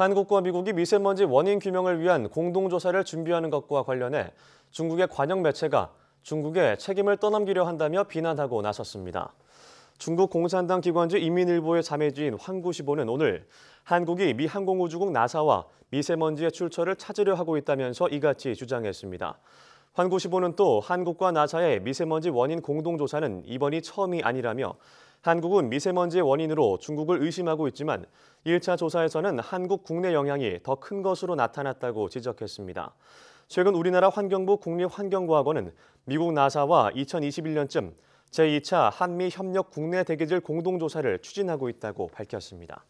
한국과 미국이 미세먼지 원인 규명을 위한 공동조사를 준비하는 것과 관련해 중국의 관영 매체가 중국에 책임을 떠넘기려 한다며 비난하고 나섰습니다. 중국 공산당 기관지 인민일보의 자매지인 환구시보는 오늘 한국이 미 항공우주국 나사와 미세먼지의 출처를 찾으려 하고 있다면서 이같이 주장했습니다. 환구시보는 또 한국과 나사의 미세먼지 원인 공동조사는 이번이 처음이 아니라며 한국은 미세먼지의 원인으로 중국을 의심하고 있지만 1차 조사에서는 한국 국내 영향이 더 큰 것으로 나타났다고 지적했습니다. 최근 우리나라 환경부 국립환경과학원은 미국 나사와 2021년쯤 제2차 한미 협력 국내 대기질 공동조사를 추진하고 있다고 밝혔습니다.